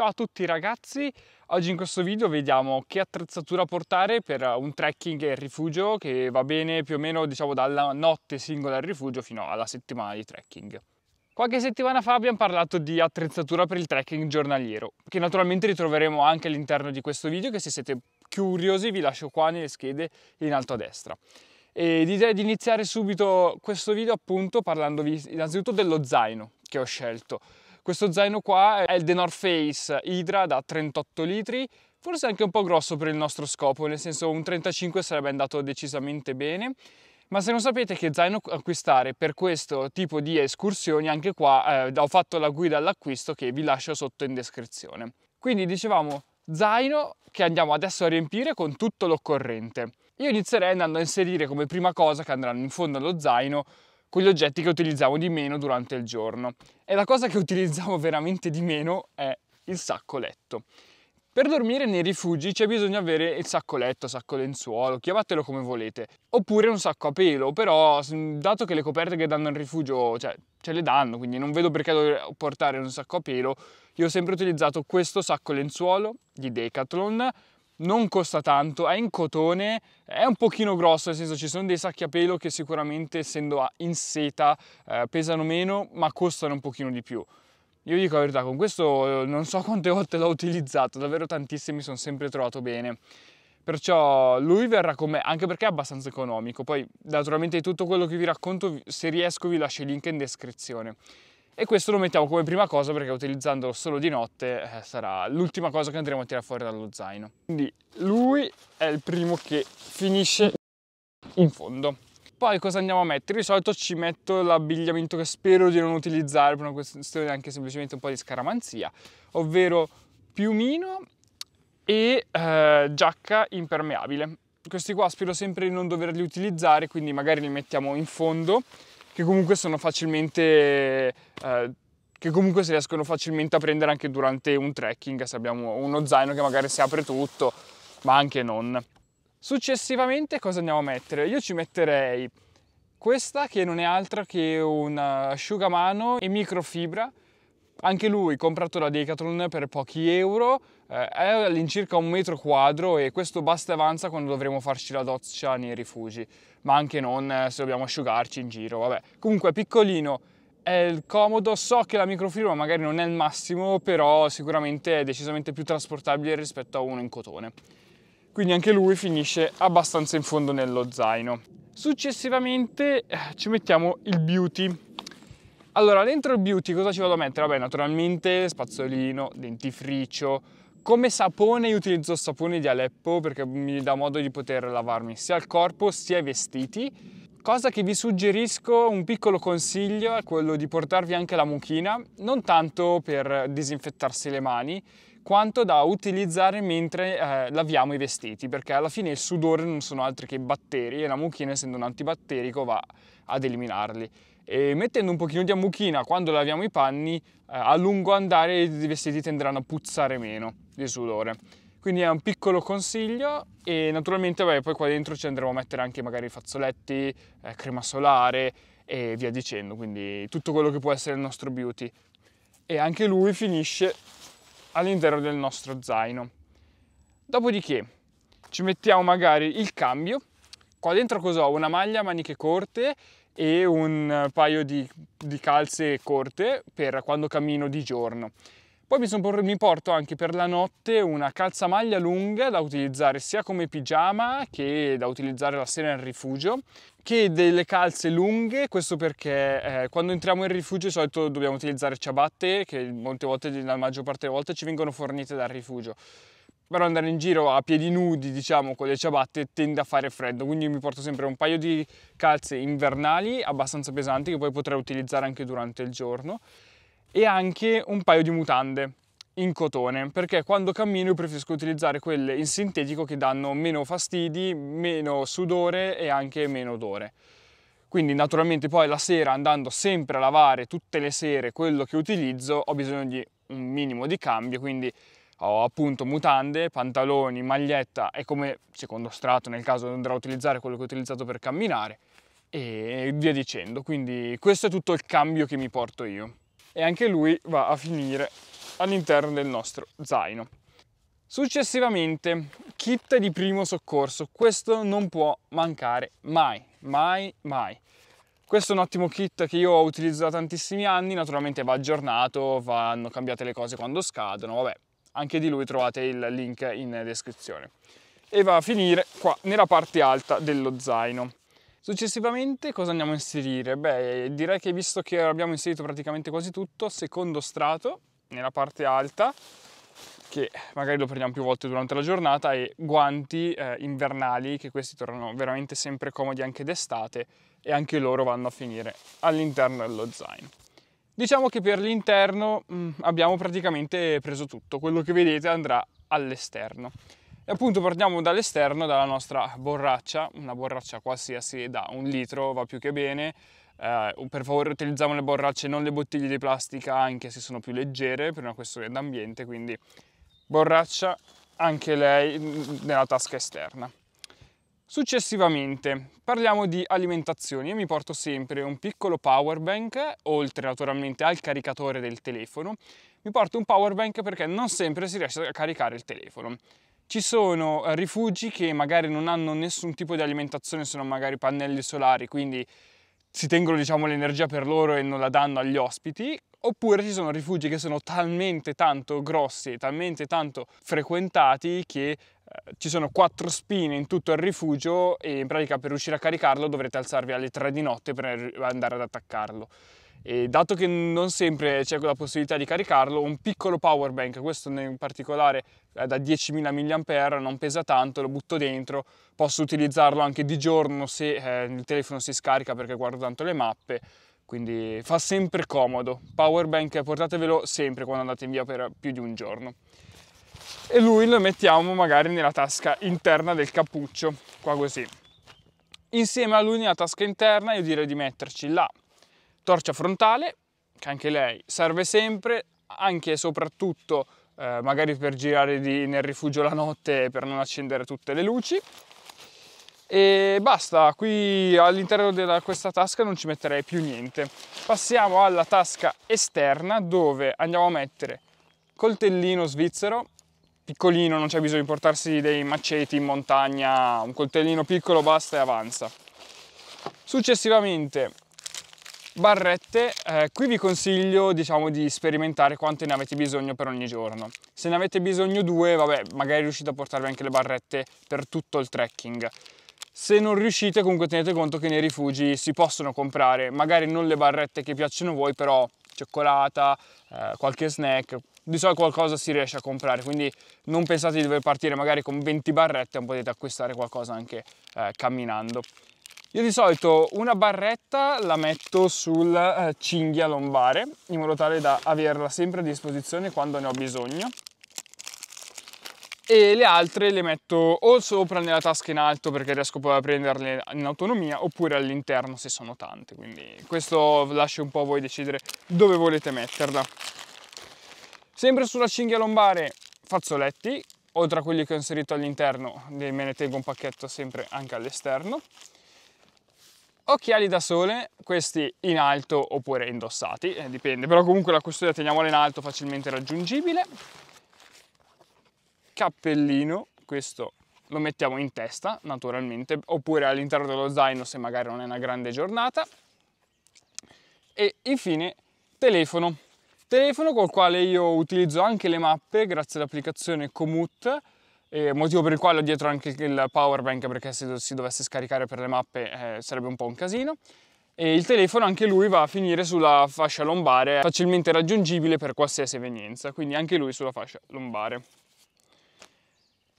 Ciao a tutti ragazzi, oggi in questo video vediamo che attrezzatura portare per un trekking e rifugio che va bene più o meno diciamo dalla notte singola al rifugio fino alla settimana di trekking. Qualche settimana fa abbiamo parlato di attrezzatura per il trekking giornaliero, che naturalmente ritroveremo anche all'interno di questo video che se siete curiosi vi lascio qua nelle schede in alto a destra. E l'idea di iniziare subito questo video appunto parlandovi innanzitutto dello zaino che ho scelto. Questo zaino qua è il The North Face Hydra da 38 litri, forse anche un po' grosso per il nostro scopo, nel senso un 35 sarebbe andato decisamente bene. Ma se non sapete che zaino acquistare per questo tipo di escursioni, anche qua eh, ho fatto la guida all'acquisto che vi lascio sotto in descrizione. Quindi dicevamo zaino che andiamo adesso a riempire con tutto l'occorrente. Io inizierei andando a inserire come prima cosa che andranno in fondo allo zaino con gli oggetti che utilizzavo di meno durante il giorno. E la cosa che utilizzavo veramente di meno è il sacco letto. Per dormire nei rifugi c'è bisogno di avere il sacco letto, sacco lenzuolo, chiamatelo come volete, oppure un sacco a pelo, però dato che le coperte che danno al rifugio, cioè, ce le danno, quindi non vedo perché dover portare un sacco a pelo, io ho sempre utilizzato questo sacco lenzuolo di Decathlon, non costa tanto, è in cotone, è un pochino grosso, nel senso ci sono dei sacchi a pelo che sicuramente essendo in seta eh, pesano meno ma costano un pochino di più. Io dico la verità, con questo eh, non so quante volte l'ho utilizzato, davvero tantissimi, mi sono sempre trovato bene. Perciò lui verrà con me, anche perché è abbastanza economico. Poi naturalmente tutto quello che vi racconto, se riesco vi lascio il link in descrizione e questo lo mettiamo come prima cosa perché utilizzandolo solo di notte eh, sarà l'ultima cosa che andremo a tirare fuori dallo zaino. Quindi lui è il primo che finisce in fondo. Poi cosa andiamo a mettere? Di solito ci metto l'abbigliamento che spero di non utilizzare per una questione anche semplicemente un po' di scaramanzia, ovvero piumino e eh, giacca impermeabile. Questi qua spero sempre di non doverli utilizzare, quindi magari li mettiamo in fondo che comunque sono facilmente eh, che comunque si riescono facilmente a prendere anche durante un trekking se abbiamo uno zaino che magari si apre tutto ma anche non successivamente cosa andiamo a mettere io ci metterei questa che non è altro che un eh, asciugamano e microfibra anche lui comprato da Decathlon per pochi euro, eh, è all'incirca un metro quadro e questo basta e avanza quando dovremo farci la doccia nei rifugi, ma anche non eh, se dobbiamo asciugarci in giro, vabbè. Comunque piccolino, è comodo, so che la microfibra magari non è il massimo, però sicuramente è decisamente più trasportabile rispetto a uno in cotone. Quindi anche lui finisce abbastanza in fondo nello zaino. Successivamente eh, ci mettiamo il beauty allora, dentro il beauty cosa ci vado a mettere? Vabbè, naturalmente spazzolino, dentifricio, come sapone io utilizzo sapone di Aleppo perché mi dà modo di poter lavarmi sia il corpo sia i vestiti. Cosa che vi suggerisco, un piccolo consiglio è quello di portarvi anche la mucchina, non tanto per disinfettarsi le mani, quanto da utilizzare mentre eh, laviamo i vestiti, perché alla fine il sudore non sono altri che batteri e la mucchina essendo un antibatterico va ad eliminarli e mettendo un pochino di ammuchina quando laviamo i panni eh, a lungo andare i vestiti tenderanno a puzzare meno di sudore quindi è un piccolo consiglio e naturalmente beh, poi qua dentro ci andremo a mettere anche magari fazzoletti, eh, crema solare e via dicendo quindi tutto quello che può essere il nostro beauty e anche lui finisce all'interno del nostro zaino dopodiché ci mettiamo magari il cambio qua dentro cosa ho? una maglia a maniche corte e un paio di, di calze corte per quando cammino di giorno. Poi mi, porto anche per la notte una calzamaglia lunga da utilizzare sia come pigiama che da utilizzare la sera in rifugio, che delle calze lunghe, questo perché eh, quando entriamo in rifugio di solito dobbiamo utilizzare ciabatte che molte volte, la maggior parte delle volte, ci vengono fornite dal rifugio però andare in giro a piedi nudi, diciamo, con le ciabatte tende a fare freddo, quindi mi porto sempre un paio di calze invernali abbastanza pesanti che poi potrei utilizzare anche durante il giorno e anche un paio di mutande in cotone, perché quando cammino preferisco utilizzare quelle in sintetico che danno meno fastidi, meno sudore e anche meno odore. Quindi naturalmente poi la sera andando sempre a lavare tutte le sere quello che utilizzo ho bisogno di un minimo di cambio, quindi ho appunto mutande, pantaloni, maglietta e come secondo strato nel caso andrò a utilizzare quello che ho utilizzato per camminare e via dicendo. Quindi questo è tutto il cambio che mi porto io e anche lui va a finire all'interno del nostro zaino. Successivamente, kit di primo soccorso. Questo non può mancare mai, mai, mai. Questo è un ottimo kit che io ho utilizzato da tantissimi anni, naturalmente va aggiornato, vanno cambiate le cose quando scadono, vabbè, anche di lui trovate il link in descrizione e va a finire qua nella parte alta dello zaino Successivamente cosa andiamo a inserire? Beh, direi che visto che abbiamo inserito praticamente quasi tutto, secondo strato nella parte alta, che magari lo prendiamo più volte durante la giornata, e guanti eh, invernali, che questi tornano veramente sempre comodi anche d'estate, e anche loro vanno a finire all'interno dello zaino. Diciamo che per l'interno mm, abbiamo praticamente preso tutto, quello che vedete andrà all'esterno. E appunto partiamo dall'esterno, dalla nostra borraccia, una borraccia qualsiasi da un litro va più che bene, Uh, per favore utilizziamo le borracce, non le bottiglie di plastica, anche se sono più leggere per una questione d'ambiente, quindi borraccia anche lei mm, nella tasca esterna. Successivamente parliamo di alimentazione. Io mi porto sempre un piccolo power bank, oltre naturalmente al caricatore del telefono. Mi porto un power bank perché non sempre si riesce a caricare il telefono. Ci sono eh, rifugi che magari non hanno nessun tipo di alimentazione, sono magari pannelli solari, quindi si tengono diciamo, l'energia per loro e non la danno agli ospiti, oppure ci sono rifugi che sono talmente tanto grossi e talmente tanto frequentati che eh, ci sono quattro spine in tutto il rifugio e in pratica per riuscire a caricarlo dovrete alzarvi alle tre di notte per andare ad attaccarlo. E dato che non sempre c'è la possibilità di caricarlo, un piccolo power bank, questo in particolare è eh, da 10.000 mAh, non pesa tanto, lo butto dentro, posso utilizzarlo anche di giorno se eh, il telefono si scarica perché guardo tanto le mappe quindi fa sempre comodo. Power bank portatevelo sempre quando andate in via per più di un giorno. E lui lo mettiamo magari nella tasca interna del cappuccio, qua così. Insieme a lui nella tasca interna io direi di metterci la torcia frontale, che anche lei serve sempre, anche e soprattutto eh, magari per girare di, nel rifugio la notte per non accendere tutte le luci e basta qui all'interno di questa tasca non ci metterei più niente passiamo alla tasca esterna dove andiamo a mettere coltellino svizzero piccolino non c'è bisogno di portarsi dei maceti in montagna un coltellino piccolo basta e avanza successivamente barrette, eh, qui vi consiglio diciamo, di sperimentare quante ne avete bisogno per ogni giorno. Se ne avete bisogno due, vabbè, magari riuscite a portarvi anche le barrette per tutto il trekking. Se non riuscite comunque tenete conto che nei rifugi si possono comprare, magari non le barrette che piacciono voi, però cioccolata, eh, qualche snack, di solito qualcosa si riesce a comprare, quindi non pensate di dover partire magari con 20 barrette, ma potete acquistare qualcosa anche eh, camminando. Io di solito una barretta la metto sul eh, cinghia lombare in modo tale da averla sempre a disposizione quando ne ho bisogno e le altre le metto o sopra nella tasca in alto perché riesco poi a prenderle in autonomia oppure all'interno se sono tante quindi questo lascio un po' a voi decidere dove volete metterla sempre sulla cinghia lombare fazzoletti oltre a quelli che ho inserito all'interno me ne tengo un pacchetto sempre anche all'esterno occhiali da sole, questi in alto oppure indossati, eh, dipende, però comunque la custodia teniamola in alto, facilmente raggiungibile cappellino, questo lo mettiamo in testa naturalmente, oppure all'interno dello zaino se magari non è una grande giornata. E infine telefono, telefono col quale io utilizzo anche le mappe grazie all'applicazione Commute, eh, motivo per il quale ho dietro anche il power bank perché se si dovesse scaricare per le mappe eh, sarebbe un po' un casino. E il telefono anche lui va a finire sulla fascia lombare, facilmente raggiungibile per qualsiasi evenienza, quindi anche lui sulla fascia lombare.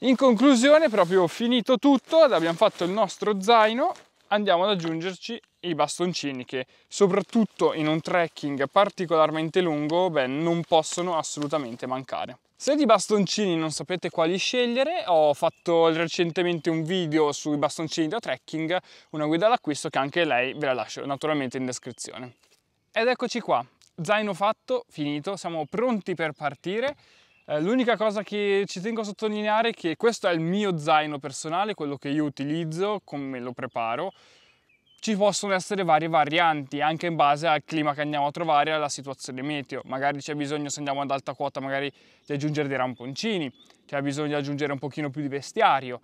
In conclusione, proprio finito tutto, abbiamo fatto il nostro zaino, andiamo ad aggiungerci i bastoncini che soprattutto in un trekking particolarmente lungo beh, non possono assolutamente mancare. Se di bastoncini non sapete quali scegliere, ho fatto recentemente un video sui bastoncini da trekking, una guida all'acquisto che anche lei ve la lascio naturalmente in descrizione. Ed eccoci qua, zaino fatto, finito, siamo pronti per partire. Eh, l'unica cosa che ci tengo a sottolineare è che questo è il mio zaino personale, quello che io utilizzo, come lo preparo. Ci possono essere varie varianti, anche in base al clima che andiamo a trovare e alla situazione meteo. Magari c'è bisogno, se andiamo ad alta quota, magari di aggiungere dei ramponcini, c'è bisogno di aggiungere un pochino più di vestiario.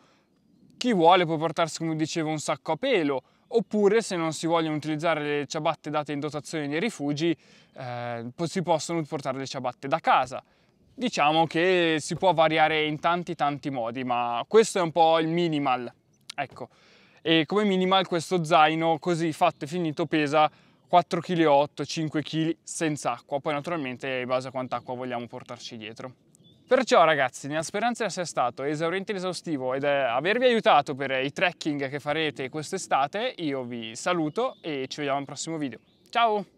Chi vuole può portarsi, come dicevo, un sacco a pelo, oppure se non si vogliono utilizzare le ciabatte date in dotazione nei rifugi, eh, si possono portare le ciabatte da casa diciamo che si può variare in tanti tanti modi, ma questo è un po' il minimal, ecco. E come minimal questo zaino così fatto e finito pesa 4,8 kg, 5 kg senza acqua, poi naturalmente in base a quanta acqua vogliamo portarci dietro. Perciò ragazzi, nella speranza di essere stato esauriente ed esaustivo ed avervi aiutato per i trekking che farete quest'estate, io vi saluto e ci vediamo al prossimo video. Ciao!